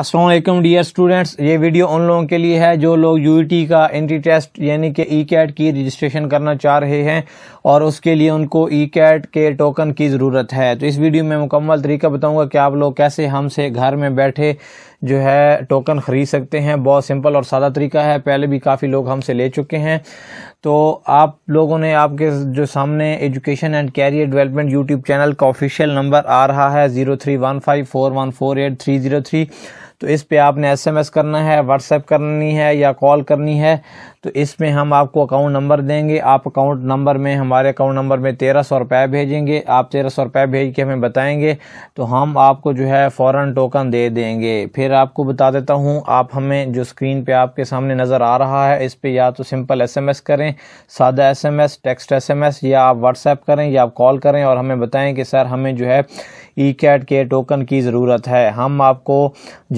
Aslam dear students ये video उन लोगों के लिए है जो लोग यू e का एंट्री टेस्ट यानी कि ई e कैट की रजिस्ट्रेशन करना चाह रहे हैं और उसके लिए उनको ई e कैट के टोकन की ज़रूरत है तो इस वीडियो में मुकम्मल तरीका बताऊंगा कि आप लोग कैसे हमसे घर में बैठे जो है टोकन ख़रीद सकते हैं बहुत सिंपल और सादा तरीका है पहले भी काफ़ी लोग हमसे ले चुके हैं तो आप लोगों ने आपके जो सामने education and career development YouTube channel का ऑफिशियल नंबर आ रहा है zero three one five four one four eight three zero three तो इस पे आपने एसएमएस करना है व्हाट्सएप करनी है या कॉल करनी है तो इसमें हम आपको अकाउंट नंबर देंगे आप अकाउंट नंबर में हमारे अकाउंट नंबर में तेरह सौ रुपये भेजेंगे आप तेरह सौ रुपये भेज के हमें बताएंगे तो हम आपको जो है फ़ौरन टोकन दे देंगे फिर आपको बता देता हूँ आप हमें जो स्क्रीन पे आपके सामने नज़र आ रहा है इस पे या तो सिंपल एसएमएस करें सादा एसएमएस टेक्स्ट एस या आप व्हाट्सएप करें या आप कॉल करें और हमें बताएँ कि सर हमें जो है ई कैट के टोकन की ज़रूरत है हम आपको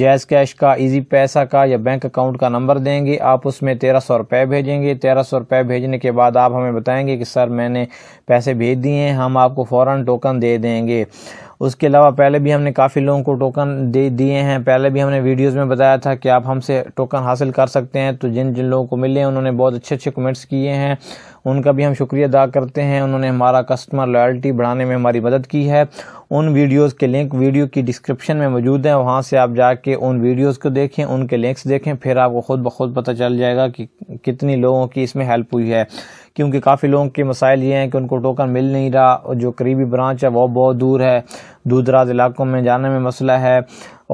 जैसे कैश कैश का इजी पैसा का या बैंक अकाउंट का नंबर देंगे आप उसमें तेरह सौ रुपये भेजेंगे तेरह सौ रुपये भेजने के बाद आप हमें बताएंगे कि सर मैंने पैसे भेज दिए हैं हम आपको फ़ौरन टोकन दे देंगे उसके अलावा पहले भी हमने काफ़ी लोगों को टोकन दे दिए हैं पहले भी हमने वीडियोस में बताया था कि आप हमसे टोकन हासिल कर सकते हैं तो जिन जिन लोगों को मिले हैं उन्होंने बहुत अच्छे अच्छे कमेंट्स किए हैं उनका भी हम शुक्रिया अदा करते हैं उन्होंने हमारा कस्टमर लॉयल्टी बढ़ाने में हमारी मदद की है उन वीडियोस के लिंक वीडियो की डिस्क्रिप्शन में मौजूद हैं वहाँ से आप जाके उन वीडियोस को देखें उनके लिंक्स देखें फिर आपको खुद ब खुद पता चल जाएगा कि कितनी लोगों की इसमें हेल्प हुई है क्योंकि काफ़ी लोगों के मसाइल ये हैं कि उनको टोकन मिल नहीं रहा और जो करीबी ब्रांच है वो बहुत दूर है दूर दराज इलाकों में जाने में मसला है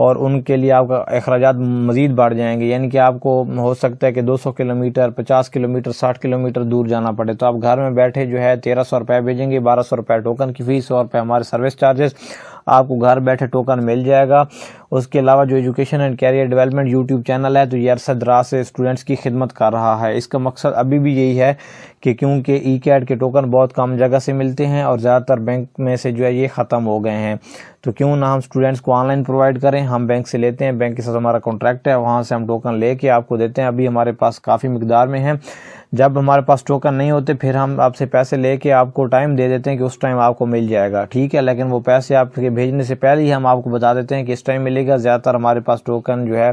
और उनके लिए आपका अखराज मज़ीद बढ़ जाएंगे यानी कि आपको हो सकता है कि 200 किलोमीटर 50 किलोमीटर 60 किलोमीटर दूर जाना पड़े तो आप घर में बैठे जो है तेरह सौ रुपये भेजेंगे बारह सौ रुपये टोकन की फ़ीस और पे हमारे सर्विस चार्जेस आपको घर बैठे टोकन मिल जाएगा उसके अलावा जो education and career development YouTube channel है तो ये अरसद दराज से स्टूडेंट्स की खिदमत कर रहा है इसका मकसद अभी भी यही है कि क्योंकि ई कैड के टोकन बहुत कम जगह से मिलते हैं और ज़्यादातर बैंक में से जो है ये ख़त्म हो गए हैं तो क्यों ना हम स्टूडेंट्स को ऑनलाइन प्रोवाइड करें हम बैंक से लेते हैं बैंक के साथ हमारा कॉन्ट्रैक्ट है वहाँ से हम टोकन ले आपको देते हैं अभी हमारे पास काफ़ी मकदार में हैं जब हमारे पास टोकन नहीं होते फिर हम आपसे पैसे लेके आपको टाइम दे देते हैं कि उस टाइम आपको मिल जाएगा ठीक है लेकिन वो पैसे आपके भेजने से पहले ही हम आपको बता देते हैं कि इस टाइम मिलेगा ज़्यादातर हमारे पास टोकन जो है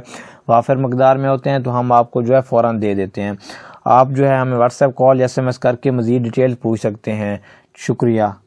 वाफिर मकदार में होते हैं तो हम आपको जो है फ़ौर दे देते हैं आप जो है हमें व्हाट्सएप कॉल या एस करके मज़ीद डिटेल पूछ सकते हैं शुक्रिया